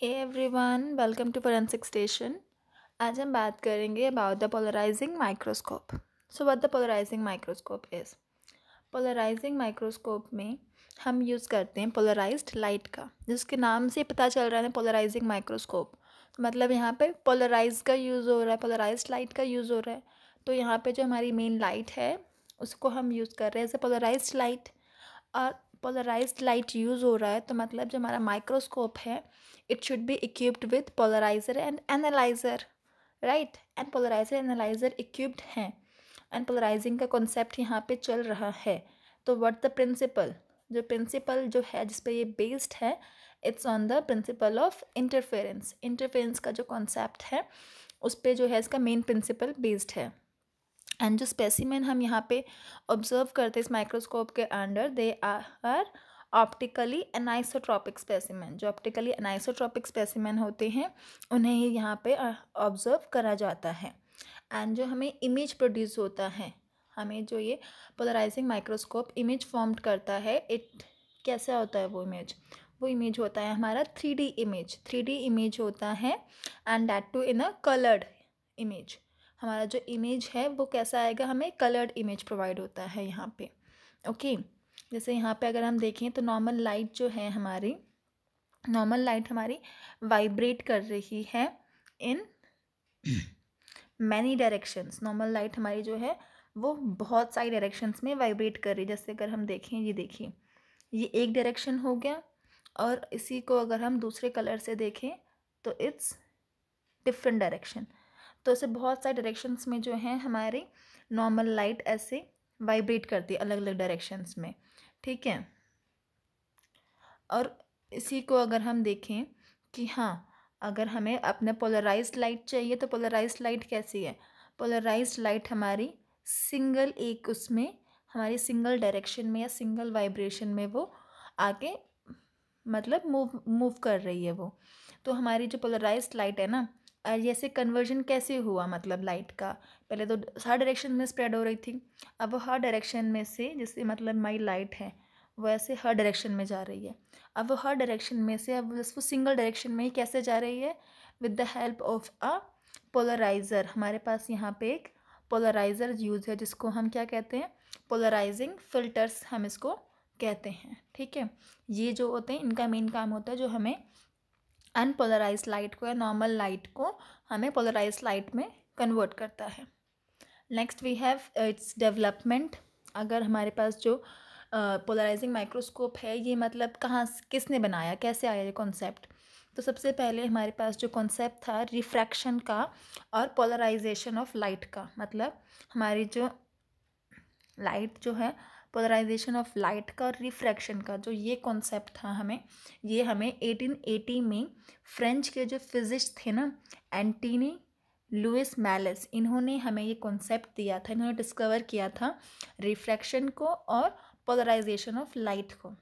Hey everyone welcome to forensic station आज हम बात करेंगे about the polarizing microscope so what the polarizing microscope is polarizing microscope में हम यूज़ करते हैं पोलराइज्ड लाइट का जिसके नाम से पता चल रहा है पोलराइजिंग माइक्रोस्कोप मतलब यहाँ पे पोलराइज का यूज़ हो रहा है पोलराइज लाइट का यूज़ हो रहा है तो यहाँ पर जो हमारी मेन लाइट है उसको हम यूज़ कर रहे हैं एज ए पोलराइज लाइट और पोलराइज लाइट यूज़ हो रहा है तो मतलब जो हमारा माइक्रोस्कोप है it should be equipped with polarizer and analyser right and polarizer analyser equipped हैं एंड पोलराइजिंग का कॉन्सेप्ट यहाँ पे चल रहा है तो व्हाट द प्रिंसिपल जो प्रिंसिपल जो है जिस पर ये बेस्ड है it's on the principle of interference interference का जो कॉन्सेप्ट है उस पर जो है इसका मेन प्रिंसिपल बेस्ड है एंड जो स्पेसिमेन हम यहाँ पे ऑब्जर्व करते हैं इस माइक्रोस्कोप के under they are optically anisotropic specimen जो ऑप्टिकली एनाइसोट्रॉपिक स्पेसिमेन होते हैं उन्हें ही यहाँ पे ऑब्जर्व करा जाता है एंड जो हमें इमेज प्रोड्यूस होता है हमें जो ये पोलराइजिंग माइक्रोस्कोप इमेज फॉर्म करता है इट कैसा होता है वो इमेज वो इमेज होता है हमारा three D image three D image होता है and that too in a coloured image हमारा जो इमेज है वो कैसा आएगा हमें कलर्ड इमेज प्रोवाइड होता है यहाँ पे ओके जैसे यहाँ पे अगर हम देखें तो नॉर्मल लाइट जो है हमारी नॉर्मल लाइट हमारी वाइब्रेट कर रही है in many directions normal light हमारी जो है वो बहुत सारी डायरेक्शंस में वाइब्रेट कर रही है जैसे अगर हम देखें ये देखिए ये एक डायरेक्शन हो गया और इसी को अगर हम दूसरे कलर से देखें तो इट्स डिफरेंट डायरेक्शन तो ऐसे बहुत सारे डायरेक्शंस में जो हैं हमारे नॉर्मल लाइट ऐसे वाइब्रेट करती है अलग अलग डायरेक्शंस में ठीक है और इसी को अगर हम देखें कि हाँ अगर हमें अपने पोलराइज लाइट चाहिए तो पोलराइज लाइट कैसी है पोलराइज लाइट हमारी सिंगल एक उसमें हमारी सिंगल डायरेक्शन में या सिंगल वाइब्रेशन में वो आके मतलब मूव मूव कर रही है वो तो हमारी जो पोलराइज लाइट है ना जैसे कन्वर्जन कैसे हुआ मतलब लाइट का पहले तो हर डायरेक्शन में स्प्रेड हो रही थी अब वो हर डायरेक्शन में से जैसे मतलब माई लाइट है वो ऐसे हर डायरेक्शन में जा रही है अब वो हर डायरेक्शन में से अब वो सिंगल डायरेक्शन में ही कैसे जा रही है with the help of a polarizer हमारे पास यहाँ पे एक पोलराइज़र यूज़ है जिसको हम क्या कहते हैं पोलराइजिंग फ़िल्टर्स हम इसको कहते हैं ठीक है ये जो होते हैं इनका मेन काम होता है जो हमें अनपोलराइज लाइट को या नॉर्मल लाइट को हमें पोलराइज लाइट में कन्वर्ट करता है next we have its development अगर हमारे पास जो पोलराइजिंग uh, माइक्रोस्कोप है ये मतलब कहाँ किसने बनाया कैसे आया ये कॉन्सेप्ट तो सबसे पहले हमारे पास जो कॉन्सेप्ट था रिफ्रैक्शन का और पोलराइजेशन ऑफ लाइट का मतलब हमारी जो लाइट जो है पोलराइजेशन ऑफ लाइट का और रिफ्रैक्शन का जो ये कॉन्सेप्ट था हमें ये हमें 1880 में फ्रेंच के जो फिजिस्ट थे ना एंटीनी लुइस मैलिस इन्होंने हमें ये कॉन्सेप्ट दिया था इन्होंने डिस्कवर किया था रिफ्रैक्शन को और पोलराइजेशन ऑफ लाइट को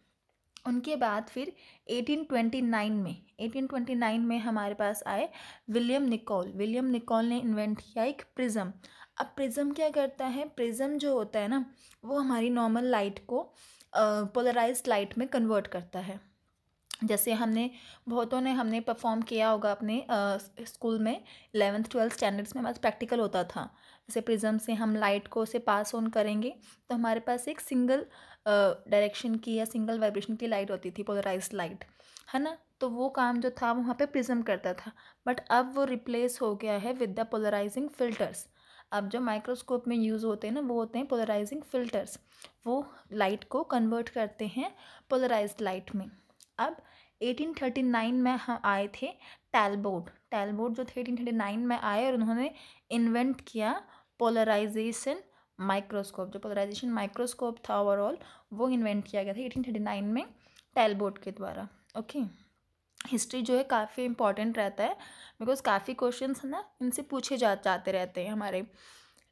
उनके बाद फिर 1829 में 1829 में हमारे पास आए विलियम निकोल विलियम निकॉल ने इन्वेंट किया एक प्रिज्म अब प्रिज़म क्या करता है प्रिज्म जो होता है ना वो हमारी नॉर्मल लाइट को पोलराइज uh, लाइट में कन्वर्ट करता है जैसे हमने बहुतों ने हमने परफॉर्म किया होगा अपने स्कूल uh, में एलेवंथ ट्वेल्थ स्टैंडर्ड्स में हमारे प्रैक्टिकल होता था जैसे प्रिज्म से हम लाइट को उसे पास ऑन करेंगे तो हमारे पास एक सिंगल डायरेक्शन uh, की या सिंगल वाइब्रेशन की लाइट होती थी पोलराइज लाइट है ना तो वो काम जो था वहाँ पे प्रिज्म करता था बट अब वो रिप्लेस हो गया है विद द पोलराइजिंग फिल्टर्स अब जो माइक्रोस्कोप में यूज़ होते हैं ना वो होते हैं पोलराइजिंग फ़िल्टर्स वो लाइट को कन्वर्ट करते हैं पोलराइज लाइट में अब 1839 में हम आए थे टैलबोर्ड टैलबोर्ड जो थे नाइन में आए और उन्होंने इन्वेंट किया पोलराइजेशन माइक्रोस्कोप जो पोलराइजेशन माइक्रोस्कोप था ओवरऑल वो इन्वेंट किया गया था 1839 में टैलबोर्ड के द्वारा ओके okay? हिस्ट्री जो है काफ़ी इंपॉर्टेंट रहता है बिकॉज काफ़ी क्वेश्चन है ना इनसे पूछे जा जाते रहते हैं हमारे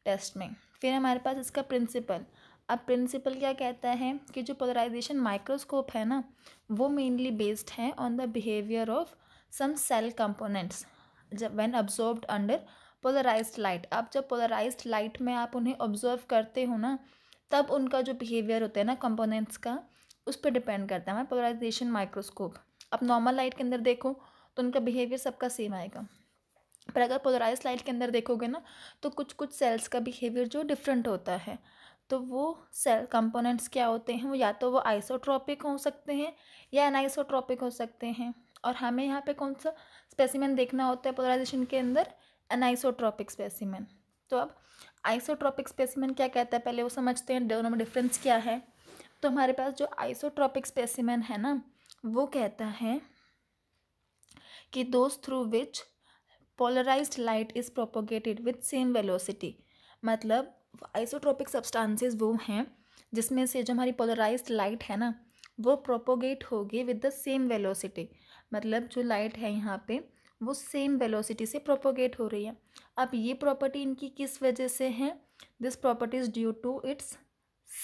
टेस्ट में फिर हमारे पास इसका प्रिंसिपल अब प्रिंसिपल क्या कहता है कि जो पोलराइजेशन माइक्रोस्कोप है ना वो मेनली बेस्ड है on the behaviour of some cell components जब when observed under polarize light आप जब पोलराइज लाइट में आप उन्हें ऑब्जर्व करते हो ना तब उनका जो बिहेवियर होता है ना कंपोनेंट्स का उस पर डिपेंड करता है हमारा पोलराइजेशन माइक्रोस्कोप आप नॉर्मल लाइट के अंदर देखो तो उनका बिहेवियर सबका सेम आएगा पर अगर पोलराइज लाइट के अंदर देखोगे ना तो कुछ कुछ सेल्स का बिहेवियर जो डिफरेंट होता है तो वो सेल कंपोनेंट्स क्या होते हैं वो या तो वो आइसोट्रॉपिक हो सकते हैं या एनाइसोट्रॉपिक हो सकते हैं और हमें यहाँ पे कौन सा स्पेसिमेन देखना होता है पोलराइजेशन के अंदर एनाइसोट्रॉपिक स्पेसिमेन तो अब आइसोट्रॉपिक स्पेसिमेन क्या कहता है पहले वो समझते हैं दोनों में डिफरेंस क्या है तो हमारे पास जो आइसोट्रॉपिक स्पेसिमेन है ना वो कहता है कि those through which polarize light is propagated with same velocity मतलब आइसोट्रोपिक सब्सटेंसेस वो हैं जिसमें से जो हमारी पोलराइज लाइट है ना वो प्रोपोगेट होगी विद द सेम वेलोसिटी मतलब जो लाइट है यहाँ पे वो सेम वेलोसिटी से प्रोपोगेट हो रही है अब ये प्रॉपर्टी इनकी किस वजह से है this property is due to its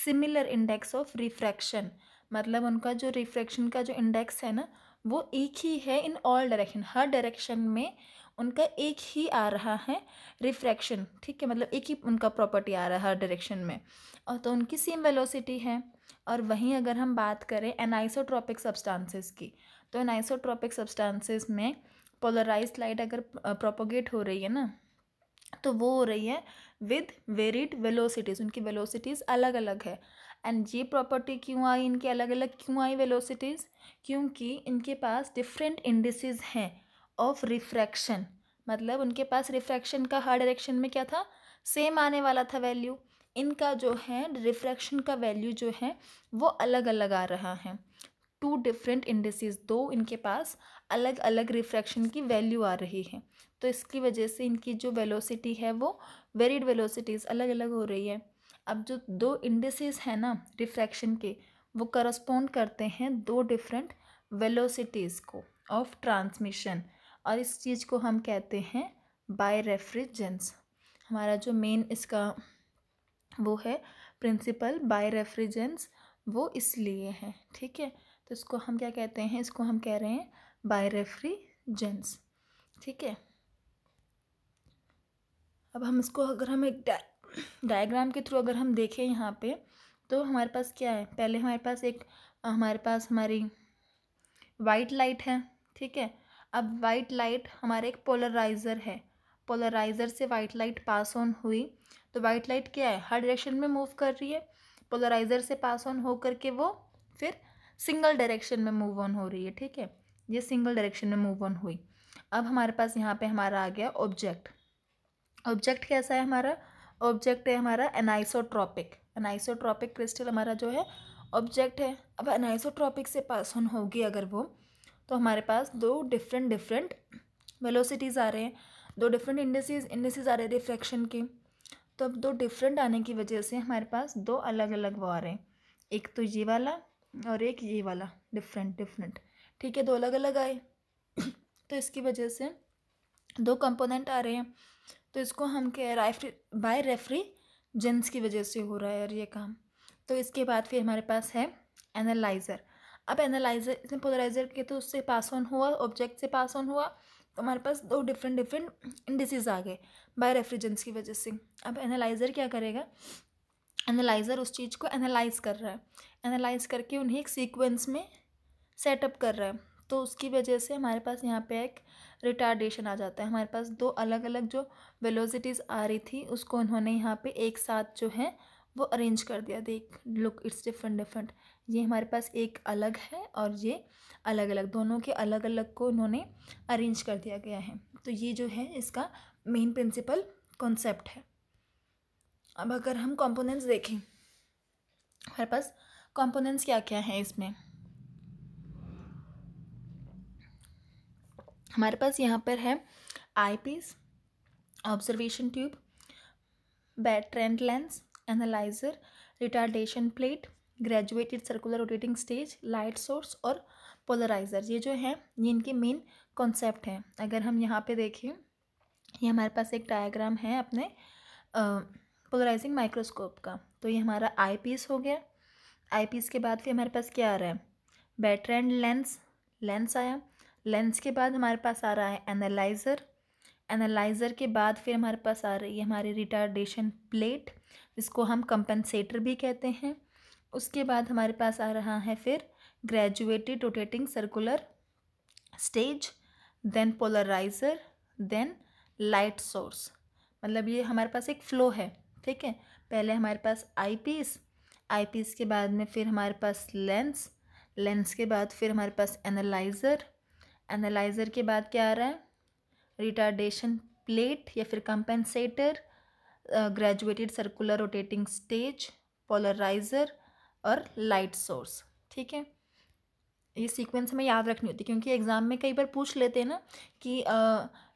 similar index of refraction मतलब उनका जो रिफ्रैक्शन का जो इंडेक्स है ना वो एक ही है इन ऑल डायरेक्शन हर डायरेक्शन में उनका एक ही आ रहा है रिफ्रैक्शन ठीक है मतलब एक ही उनका प्रॉपर्टी आ रहा है हर डायरेक्शन में और तो उनकी सेम वेलोसिटी है और वहीं अगर हम बात करें एनाइसोट्रॉपिक सब्सटेंसेस की तो एनाइसोट्रॉपिक सब्सटेंसेस में पोलराइज लाइट अगर प्रोपोगेट हो रही है ना तो वो हो रही है विद वेरिड वेलोसिटीज़ उनकी वेलोसिटीज़ अलग अलग है एंड ये प्रॉपर्टी क्यों आई इनके अलग अलग क्यों आई वेलोसिटीज़ क्योंकि इनके पास डिफरेंट इंडिसज़ हैं ऑफ रिफ्रैक्शन मतलब उनके पास रिफ्रैक्शन का हर डायरेक्शन में क्या था सेम आने वाला था वैल्यू इनका जो है रिफ्रैक्शन का वैल्यू जो है वो अलग अलग आ रहा है टू डिफरेंट इंडिसज दो इनके पास अलग अलग रिफ्रैक्शन की वैल्यू आ रही है तो इसकी वजह से इनकी जो वेलोसिटी है वो वेरिड वेलोसिटीज़ अलग अलग हो रही है अब जो दो इंडसेस हैं ना रिफ्रैक्शन के वो करस्पोंड करते हैं दो डिफरेंट वेलोसिटीज़ को ऑफ ट्रांसमिशन और इस चीज़ को हम कहते हैं बाय रेफ्रिजेंस हमारा जो मेन इसका वो है प्रिंसिपल बाय रेफ्रिजेंस वो इसलिए है ठीक है तो इसको हम क्या कहते हैं इसको हम कह रहे हैं बाय रेफ्रिजेंस ठीक है अब हम इसको अगर हम एक डायग्राम के थ्रू अगर हम देखें यहाँ पे तो हमारे पास क्या है पहले हमारे पास एक हमारे पास हमारी वाइट लाइट है ठीक है अब वाइट लाइट हमारे एक पोलराइज़र है पोलराइज़र से वाइट लाइट पास ऑन हुई तो वाइट लाइट क्या है हर डायरेक्शन में मूव कर रही है पोलराइज़र से पास ऑन हो करके वो फिर सिंगल डायरेक्शन में मूव ऑन हो रही है ठीक है ये सिंगल डायरेक्शन में मूव ऑन हुई अब हमारे पास यहाँ पे हमारा आ गया ऑब्जेक्ट ऑब्जेक्ट कैसा है हमारा ऑब्जेक्ट है हमारा एनाइसोट्रॉपिक एनाइसोट्रॉपिक क्रिस्टल हमारा जो है ऑब्जेक्ट है अब एनाइसोट्रॉपिक से पास ऑन होगी अगर वो तो हमारे पास दो डिफरेंट डिफरेंट वेलोसिटीज़ आ रहे हैं दो डिफरेंट इंडसीज इंडसीज आ रहे हैं रिफ्रैक्शन के तो अब दो डिफरेंट आने की वजह से हमारे पास दो अलग अलग वो आ रहे हैं एक तो ये वाला और एक ये वाला डिफरेंट डिफरेंट ठीक है दो अलग अलग आए तो इसकी वजह से दो कंपोनेंट आ रहे हैं तो इसको हम कह रेफरी बाय रेफरी जेंस की वजह से हो रहा है ये काम तो इसके बाद फिर हमारे पास है एनालाइज़र अब एनालाइज़र इसमें पोलराइज़र के तो उससे पास ऑन हुआ ऑब्जेक्ट से पास ऑन हुआ तो हमारे पास दो डिफरेंट डिफरेंट इंडिसेस आ गए बाय रेफ्रिजेंस की वजह से अब एनालाइज़र क्या करेगा एनालाइज़र उस चीज़ को एनालाइज़ कर रहा है एनालाइज़ करके उन्हें एक सीक्वेंस में सेटअप कर रहा है तो उसकी वजह से हमारे पास यहाँ पे एक रिटार्डेशन आ जाता है हमारे पास दो अलग अलग जो वेलोसिटीज़ आ रही थी उसको उन्होंने यहाँ पे एक साथ जो है वो अरेंज कर दिया देख लुक इट्स डिफरेंट डिफरेंट ये हमारे पास एक अलग है और ये अलग अलग दोनों के अलग अलग को उन्होंने अरेंज कर दिया गया है तो ये जो है इसका मेन प्रिंसिपल कॉन्सेप्ट है अब अगर हम कॉम्पोनेंट्स देखें हमारे पास कॉम्पोनेंट्स क्या क्या हैं इसमें हमारे पास यहाँ पर है eyepiece observation tube Bertrand lens analyser retardation plate graduated circular rotating stage light source और पोलराइज़र ये जो है ये इनके मेन कॉन्सेप्ट हैं अगर हम यहाँ पे देखें ये हमारे पास एक डायग्राम है अपने पोलराइजिंग माइक्रोस्कोप का तो ये हमारा आई पीस हो गया आई पीस के बाद फिर हमारे पास क्या आ रहा है बैटरेंड लेंस लेंस आया लेंस के बाद हमारे पास आ रहा है एनालाइज़र एनालाइज़र के बाद फिर हमारे पास आ रही है हमारी रिटार्डेशन प्लेट जिसको हम कंपनसेटर भी कहते हैं उसके बाद हमारे पास आ रहा है फिर graduated rotating circular stage then polarizer then light source मतलब ये हमारे पास एक फ़्लो है ठीक है पहले हमारे पास आई पीस आई पीस के बाद में फिर हमारे पास लेंस लेंस के बाद फिर हमारे पास एनालाइज़र एनालाइज़र के बाद क्या आ रहा है रिटार्डेशन प्लेट या फिर compensator graduated circular rotating stage polarizer और लाइट सोर्स ठीक है ये सीक्वेंस हमें याद रखनी होती है क्योंकि एग्ज़ाम में कई बार पूछ लेते हैं ना कि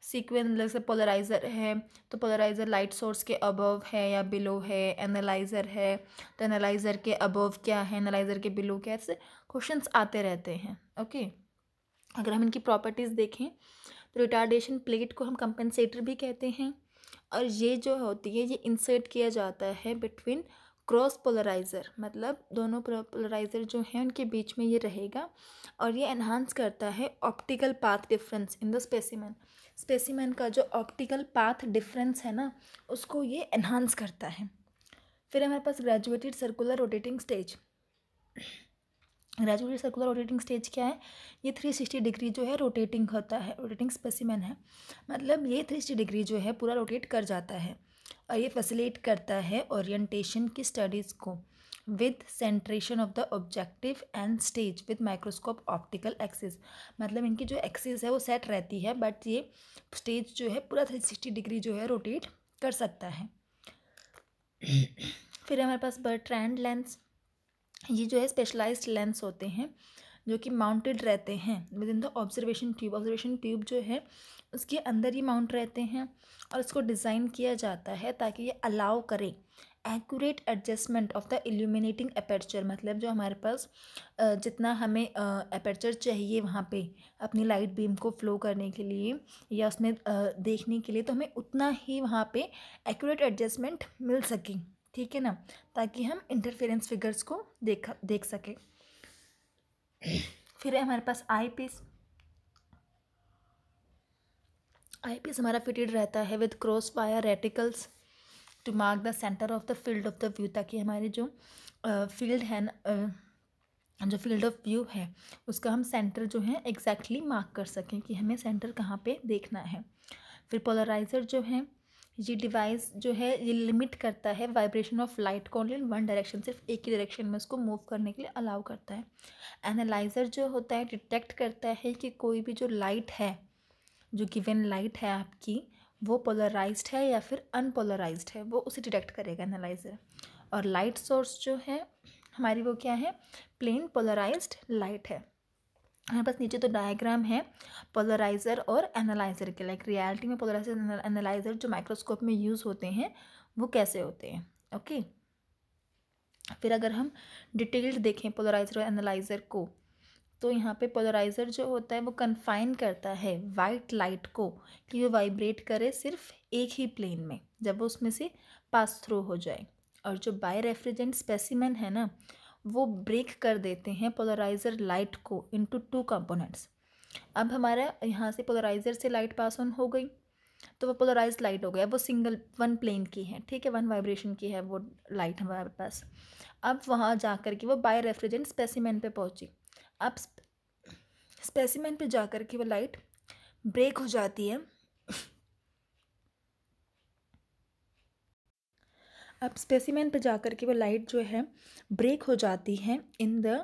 सीक्वेंस जैसे पोलराइज़र है तो पोलराइज़र लाइट सोर्स के अबव है या बिलो है एनालाइज़र है तो एनालाइज़र के अबव क्या है एनालाइज़र के बिलो क्या है ऐसे क्वेश्चंस आते रहते हैं ओके okay? अगर हम इनकी प्रॉपर्टीज़ देखें तो रिटार्डेशन प्लेट को हम कंपनसेटर भी कहते हैं और ये जो होती है ये इंसर्ट किया जाता है बिटवीन क्रॉस पोलराइज़र मतलब दोनों पोलराइज़र जो हैं उनके बीच में ये रहेगा और ये एनहांस करता है optical path difference in the specimen specimen का जो ऑप्टिकल पाथ डिफरेंस है ना उसको ये एनहांस करता है फिर हमारे पास graduated circular rotating stage graduated circular rotating stage क्या है ये थ्री सिक्सटी डिग्री जो है रोटेटिंग होता है रोटेटिंग स्पेसिमन है मतलब ये थ्री सिक्सटी डिग्री जो है पूरा रोटेट कर जाता है और ये फैसिलेट करता है ओरिएंटेशन की स्टडीज़ को with centration of the objective and stage with microscope optical axis मतलब इनकी जो एक्सिस है वो सेट रहती है बट ये स्टेज जो है पूरा थ्री सिक्सटी डिग्री जो है रोटेट कर सकता है फिर हमारे पास बर्ट्रैंड लेंस ये जो है स्पेशलाइज लेंस होते हैं जो कि माउंटेड रहते हैं within the observation tube observation tube जो है उसके अंदर ही माउंट रहते हैं और इसको डिज़ाइन किया जाता है ताकि ये अलाउ करें accurate adjustment of the illuminating aperture मतलब जो हमारे पास जितना हमें अपर्चर चाहिए वहाँ पे अपनी लाइट बीम को फ्लो करने के लिए या उसमें देखने के लिए तो हमें उतना ही वहाँ पे एक्यूरेट एडजस्टमेंट मिल सके ठीक है ना ताकि हम इंटरफेरेंस फिगर्स को देख देख सकें फिर हमारे पास आई पीस आई पीस हमारा फिटेड रहता है with cross wire reticles to mark the centre of the field of the view ताकि हमारे जो फील्ड uh, है uh, जो फील्ड ऑफ व्यू है उसका हम सेंटर जो है एग्जैक्टली exactly मार्क कर सकें कि हमें सेंटर कहाँ पे देखना है फिर पोलराइज़र जो है ये डिवाइस जो है ये लिमिट करता है वाइब्रेशन ऑफ लाइट को ओनली वन डायरेक्शन सिर्फ एक ही डायरेक्शन में उसको मूव करने के लिए अलाउ करता है एनालाइज़र जो होता है डिटेक्ट करता है कि कोई भी जो लाइट है जो गिवन लाइट है आपकी वो पोलराइज्ड है या फिर अनपोलराइज्ड है वो उसे डिटेक्ट करेगा एनालाइज़र और लाइट सोर्स जो है हमारी वो क्या है प्लेन पोलराइज्ड लाइट है हमारे पास नीचे तो डायग्राम है पोलराइज़र और एनालाइज़र के लाइक रियलिटी में पोलराइजर एनालाइज़र जो माइक्रोस्कोप में यूज़ होते हैं वो कैसे होते हैं ओके फिर अगर हम डिटेल्ड देखें पोलराइज़र और एनालाइज़र को तो यहाँ पे पोलराइज़र जो होता है वो कन्फाइन करता है वाइट लाइट को कि वो वाइब्रेट करे सिर्फ एक ही प्लेन में जब वो उसमें से पास थ्रू हो जाए और जो बाय रेफ्रिजेंट स्पेसिमन है ना वो ब्रेक कर देते हैं पोलराइज़र लाइट को इनटू टू कंपोनेंट्स अब हमारा यहाँ से पोलराइज़र से लाइट पास ऑन हो गई तो वो पोलराइज लाइट हो गया वो सिंगल वन प्लेन की है ठीक है वन वाइब्रेशन की है वो लाइट हमारे पास अब वहाँ जा कर के वो बाय रेफ्रिजेंट स्पेसीमैन पर पहुँची अब स्पेसीमैन पर जा कर के वो लाइट ब्रेक हो जाती है अब स्पेसिमेन पे जाकर के वो लाइट जो है ब्रेक हो जाती है in the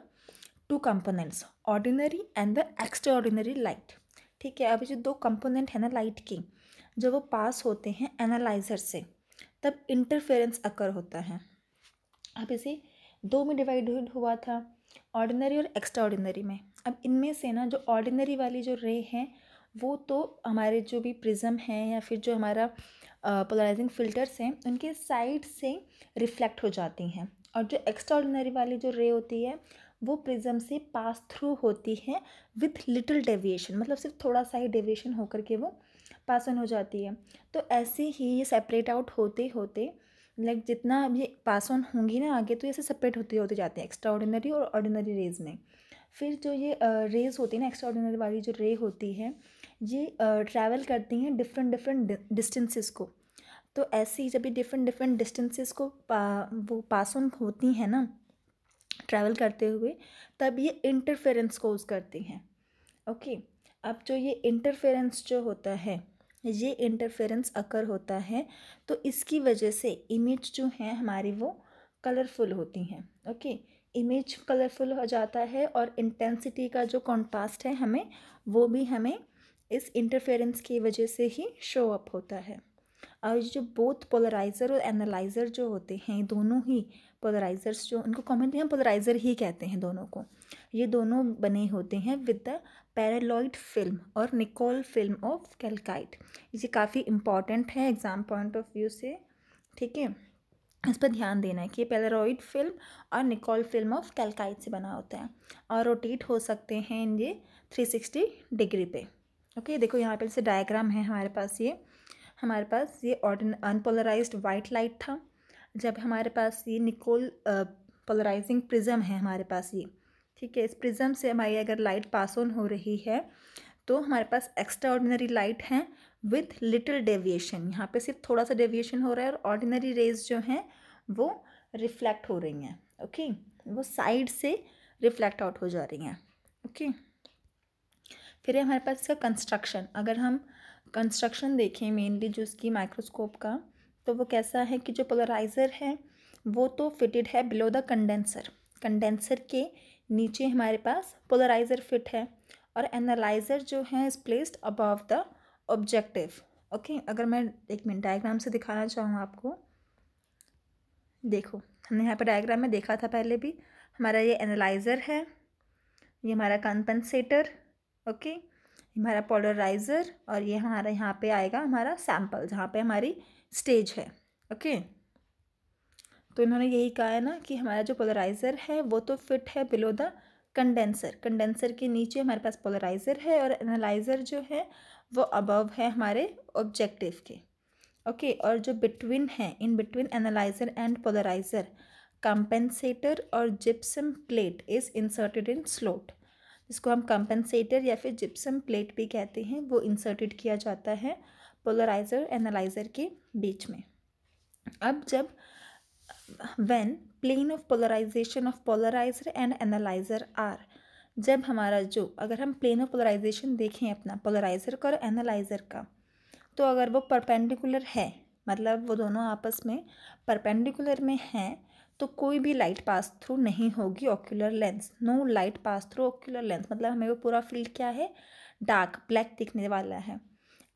two components ordinary and the extraordinary light ठीक है अभी जो दो कंपोनेंट है ना लाइट के जब वो पास होते हैं एनालाइजर से तब इंटरफेरेंस अकर होता है अब इसे दो में डिवाइड हुआ था ऑर्डिनरी और एक्स्ट्रा ऑर्डिनरी में अब इनमें से ना जो ऑर्डिनरी वाली जो रे हैं वो तो हमारे जो भी प्रिज्म हैं या फिर जो हमारा पोलराइजिंग फ़िल्टर्स हैं उनके साइड से रिफ्लेक्ट हो जाती हैं और जो एक्स्ट्राऑर्डिनरी वाली जो रे होती है वो प्रिज्म से पास थ्रू होती है विथ लिटिल डेविएशन मतलब सिर्फ थोड़ा सा ही डेविएशन होकर के वो पास ऑन हो जाती है तो ऐसे ही ये सेपरेट आउट होते होते लाइक जितना ये पास ऑन होंगी ना आगे तो ऐसे सेपरेट होते होते जाते हैं एक्स्ट्रा और ऑर्डिनरी रेज में फिर जो ये रेज होती है ना एक्स्ट्रा वाली जो रे होती है ये ट्रैवल करती हैं डिफरेंट डिफरेंट डिस्टेंसेस को तो ऐसे ही जब ये डिफरेंट डिफरेंट डिस्टेंसेस को पा, वो पास ऑन होती हैं ना ट्रैवल करते हुए तब ये इंटरफेरेंस कोज करती हैं ओके अब जो ये इंटरफेरेंस जो होता है ये इंटरफेरेंस अकर होता है तो इसकी वजह से इमेज जो हैं हमारी वो कलरफुल होती हैं ओके इमेज कलरफुल हो जाता है और इंटेंसिटी का जो कॉन्ट्रास्ट है हमें वो भी हमें इस इंटरफेरेंस की वजह से ही शो अप होता है और जो बोथ पोलराइज़र और एनालाइज़र जो होते हैं दोनों ही पोलराइज़र्स जो उनको कॉमन हम पोलराइज़र ही कहते हैं दोनों को ये दोनों बने होते हैं विद द पैरालॉइड फिल्म और निकोल फिल्म ऑफ कैलकाइट ये काफ़ी इम्पॉर्टेंट है एग्ज़ाम पॉइंट ऑफ व्यू से ठीक है इस पर ध्यान देना है कि पैलरॉइड फिल्म और निकोल फिल्म ऑफ कैलकाइट से बना होता है और रोटेट हो सकते हैं ये थ्री सिक्सटी डिग्री पे ओके देखो यहाँ पर जैसे डायग्राम है हमारे पास ये हमारे पास ये ऑर्डन अनपोलराइज वाइट लाइट था जब हमारे पास ये निकोल पोलराइजिंग प्रिज्म है हमारे पास ये ठीक है इस प्रिज्म से हमारी अगर लाइट पास ऑन हो रही है तो हमारे पास एक्स्ट्रा ऑर्डिनरी लाइट है विथ लिटिल डेविएशन यहाँ पे सिर्फ थोड़ा सा डेविएशन हो रहा है और ऑर्डिनरी रेज जो हैं वो रिफ्लेक्ट हो रही हैं ओके वो साइड से रिफ्लेक्ट आउट हो जा रही हैं ओके फिर है हमारे पास इसका कंस्ट्रक्शन अगर हम कंस्ट्रक्शन देखें मेनली जो इसकी माइक्रोस्कोप का तो वो कैसा है कि जो पोलराइज़र है वो तो फिटेड है बिलो द कंडेंसर कंडेंसर के नीचे हमारे पास पोलराइज़र फिट है और एनालाइज़र जो है is placed above the objective okay अगर मैं एक मिनट डायग्राम से दिखाना चाहूँ आपको देखो हमने यहाँ पर डायग्राम में देखा था पहले भी हमारा ये एनालाइज़र है ये हमारा कंपनसेटर ओके हमारा पोलराइज़र और ये हमारा यहाँ पे आएगा हमारा सैम्पल जहाँ पे हमारी स्टेज है ओके तो इन्होंने यही कहा है ना कि हमारा जो पोलराइज़र है वो तो फिट है बिलो द कंडेंसर कंडेंसर के नीचे हमारे पास पोलराइज़र है और एनालाइज़र जो है वो अबव है हमारे ऑब्जेक्टिव के ओके okay, और जो बिटवीन है in between analyser and polarizer compensator और gypsum plate is inserted in slot जिसको हम कंपनसेटर या फिर जिप्सम प्लेट भी कहते हैं वो इंसर्टेड किया जाता है पोलराइज़र एनालाइज़र के बीच में अब जब when plane of polarization of polarizer and analyser are जब हमारा जो अगर हम प्लेन ऑफ पोलराइजेशन देखें अपना पोलराइज़र का और एनालाइज़र का तो अगर वो परपेंडिकुलर है मतलब वो दोनों आपस में परपेंडिकुलर में हैं तो कोई भी लाइट पास थ्रू नहीं होगी ocular lens no light pass through ocular lens मतलब हमें वो पूरा फील्ड क्या है डार्क ब्लैक दिखने वाला है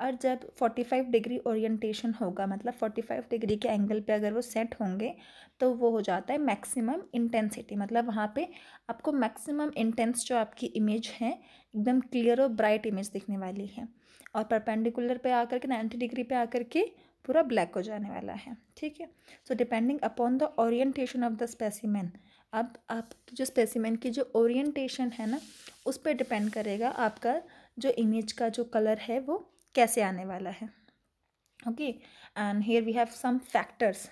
और जब 45 डिग्री ओरिएंटेशन होगा मतलब 45 डिग्री के एंगल पे अगर वो सेट होंगे तो वो हो जाता है मैक्सिमम इंटेंसिटी मतलब वहाँ पे आपको मैक्सिमम इंटेंस जो आपकी इमेज है एकदम क्लियर और ब्राइट इमेज दिखने वाली है और परपेंडिकुलर पे आकर के 90 डिग्री पे आकर के पूरा ब्लैक हो जाने वाला है ठीक है so depending upon the orientation of the specimen अब आप जो स्पेसिमेन की जो ओरिएंटेशन है ना उस पर डिपेंड करेगा आपका जो इमेज का जो कलर है वो कैसे आने वाला है okay and here we have some factors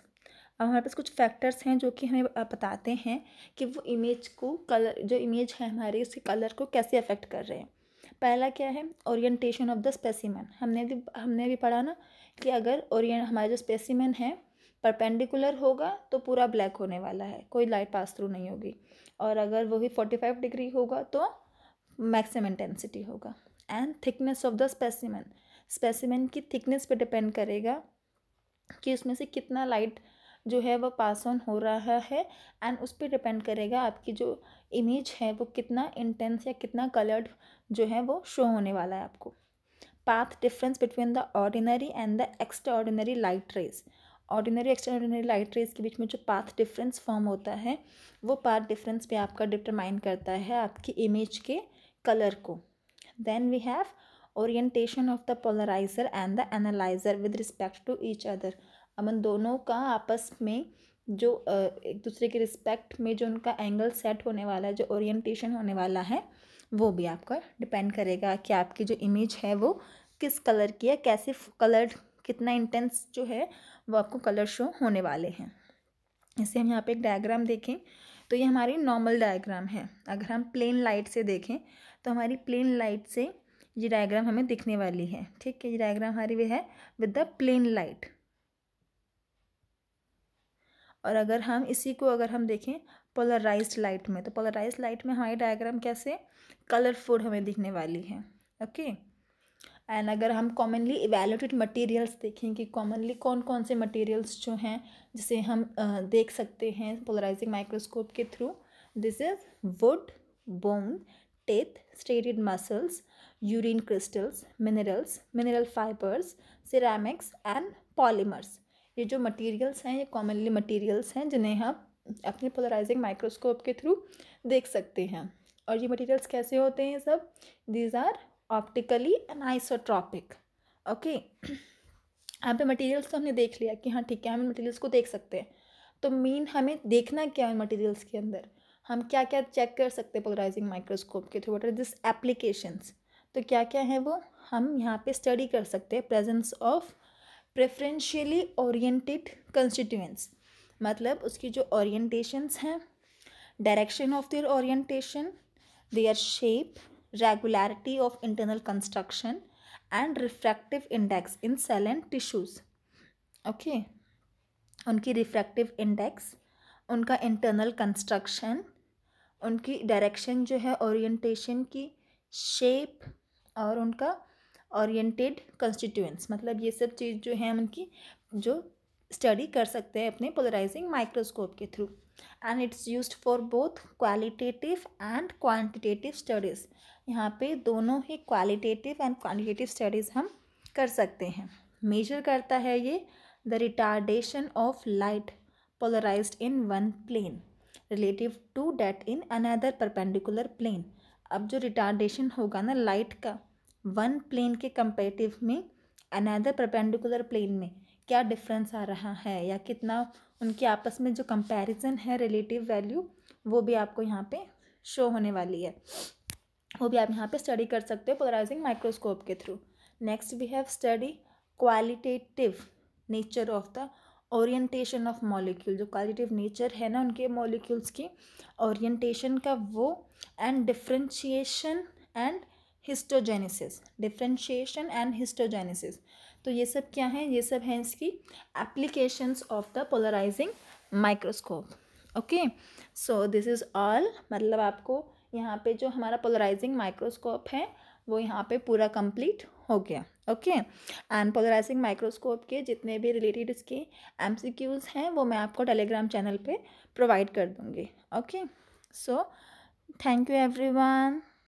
अब हमारे पास कुछ फैक्टर्स हैं जो कि हमें बताते हैं कि वो इमेज को कलर जो इमेज है हमारे उसके कलर को कैसे अफेक्ट कर रहे हैं पहला क्या है ओरिएंटेशन ऑफ द स्पेसिमन हमने भी हमने भी पढ़ा ना कि अगर ओरिएंट हमारा जो स्पेसिमन है परपेंडिकुलर होगा तो पूरा ब्लैक होने वाला है कोई लाइट पास थ्रू नहीं होगी और अगर वही फोर्टी फाइव डिग्री होगा तो मैक्सिमम इंटेंसिटी होगा and thickness of the specimen specimen की थिकनेस पे डिपेंड करेगा कि उसमें से कितना लाइट जो है वह पास ऑन हो रहा है एंड उस पर डिपेंड करेगा आपकी जो इमेज है वो कितना इंटेंस या कितना कलर्ड जो है वो शो होने वाला है आपको path difference between the ordinary and the extraordinary light rays ordinary extraordinary light rays के बीच में जो पाथ डिफरेंस फॉर्म होता है वो पाथ डिफरेंस भी आपका डिटरमाइन करता है आपकी इमेज के कलर को then we have orientation of the polarizer and the analyser with respect to each other among दोनों का आपस में जो एक दूसरे के रिस्पेक्ट में जो उनका एंगल सेट होने वाला है जो ओरिएंटेशन होने वाला है वो भी आपका डिपेंड करेगा कि आपकी जो इमेज है वो किस कलर की है कैसे कलर्ड कितना इंटेंस जो है वो आपको कलर शो होने वाले हैं इसे हम यहाँ पे एक डायग्राम देखें तो ये हमारी नॉर्मल डायग्राम है अगर हम प्लेन लाइट से देखें तो हमारी प्लेन लाइट से ये डायग्राम हमें दिखने वाली है ठीक है ये डायग्राम हमारी वे है विद द प्लेन लाइट और अगर हम इसी को अगर हम देखें पोलराइज लाइट में तो पोलराइज लाइट में हमारी डायग्राम कैसे कलरफुल हमें दिखने वाली है ओके okay? एंड अगर हम कॉमनली इवेलुएटेड मटेरियल्स देखें कि कॉमनली कौन कौन से मटेरियल्स जो हैं जिसे हम देख सकते हैं पोलराइजिंग माइक्रोस्कोप के through this is wood bone teeth striated muscles urine crystals minerals mineral fibres ceramics and polymers ये जो मटेरियल्स हैं ये कॉमनली मटेरियल्स हैं जिन्हें हम अपने पोलराइजिंग माइक्रोस्कोप के थ्रू देख सकते हैं और ये मटेरियल्स कैसे होते हैं सब these are optically and isotropic okay यहाँ पे मटेरियल्स तो हमने देख लिया कि हाँ ठीक है हम मटेरियल्स को देख सकते हैं तो मेन हमें देखना क्या है मटेरियल्स के अंदर हम क्या क्या चेक कर सकते हैं पोलराइजिंग माइक्रोस्कोप के through what are this applications तो क्या क्या है वो हम यहाँ पे स्टडी कर सकते हैं presence of preferentially oriented constituents मतलब उसकी जो ओरिएंटेशंस हैं direction of their orientation their shape regularity of internal construction and refractive index in cell and tissues okay उनकी रिफ्रैक्टिव इंडेक्स उनका इंटरनल कंस्ट्रक्शन उनकी डायरेक्शन जो है ओरिएंटेशन की शेप और उनका ओरिएंटेड कंस्टिट्यूएंट्स मतलब ये सब चीज़ जो है उनकी जो स्टडी कर सकते हैं अपने पोलराइजिंग माइक्रोस्कोप के through and its use for both qualitative and quantitative studies यहाँ पे दोनों ही क्वालिटेटिव एंड क्वान्टिटेटिव स्टडीज़ हम कर सकते हैं मेजर करता है ये the retardation of light polarize in one plane relative to that in another perpendicular plane अब जो रिटार्डेशन होगा ना लाइट का वन प्लेन के कंपेरेटिव में अनदर परपेंडिकुलर प्लेन में क्या डिफरेंस आ रहा है या कितना उनके आपस में जो कंपैरिजन है रिलेटिव वैल्यू वो भी आपको यहाँ पे शो होने वाली है वो भी आप यहाँ पे स्टडी कर सकते हो पोलराइजिंग माइक्रोस्कोप के through next we have study qualitative nature of the orientation of molecule जो क्वालिटिव नेचर है ना उनके मॉलिक्यूल्स की ओरिएंटेशन का वो and differentiation and histogenesis differentiation and histogenesis तो ये सब क्या है ये सब हैं इसकी applications of the polarizing microscope okay so this is all मतलब आपको यहाँ पे जो हमारा पोलराइजिंग माइक्रोस्कोप है वो यहाँ पे पूरा कंप्लीट हो गया ओके एंड पोलराइजिंग माइक्रोस्कोप के जितने भी रिलेटेड इसके एम हैं वो मैं आपको टेलीग्राम चैनल पर प्रोवाइड कर दूँगी okay so thank you every